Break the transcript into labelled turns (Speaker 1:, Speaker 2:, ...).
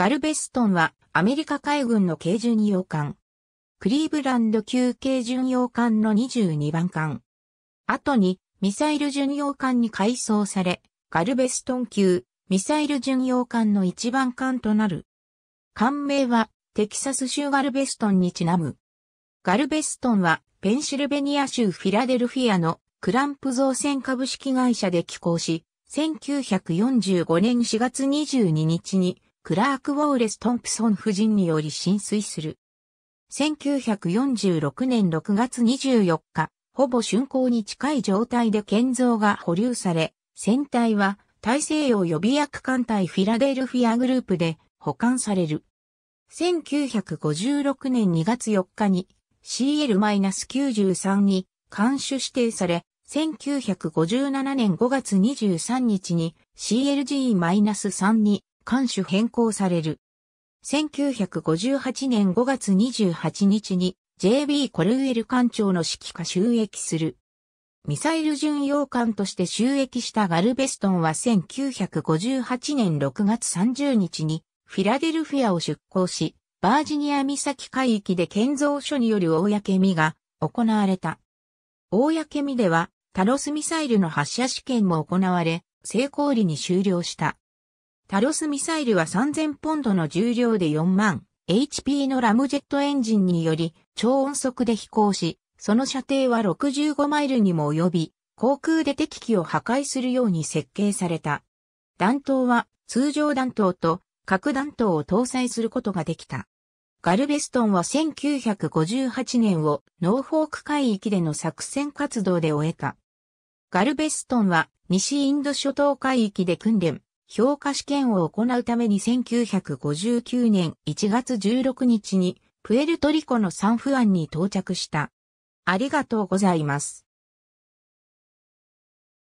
Speaker 1: ガルベストンはアメリカ海軍の軽巡洋艦。クリーブランド級軽巡洋艦の22番艦。後にミサイル巡洋艦に改装され、ガルベストン級ミサイル巡洋艦の1番艦となる。艦名はテキサス州ガルベストンにちなむ。ガルベストンはペンシルベニア州フィラデルフィアのクランプ造船株式会社で寄港し、1945年4月22日にクラーク・ウォーレス・トンプソン夫人により浸水する。1946年6月24日、ほぼ竣工に近い状態で建造が保留され、船体は大西洋予備役艦隊フィラデルフィアグループで保管される。1956年2月4日に CL-93 に監守指定され、1957年5月23日に CLG-3 に艦種変更される。1958年5月28日に JB コルウェル艦長の指揮下収益する。ミサイル巡洋艦として収益したガルベストンは1958年6月30日にフィラデルフィアを出港し、バージニア岬海域で建造所による公見が行われた。公見ではタロスミサイルの発射試験も行われ、成功裏に終了した。タロスミサイルは3000ポンドの重量で4万 HP のラムジェットエンジンにより超音速で飛行し、その射程は65マイルにも及び、航空で敵機を破壊するように設計された。弾頭は通常弾頭と核弾頭を搭載することができた。ガルベストンは1958年をノーフォーク海域での作戦活動で終えた。ガルベストンは西インド諸島海域で訓練、評価試験を行うために1959年1月16日にプエルトリコのサンフアンに到着した。ありがとうございます。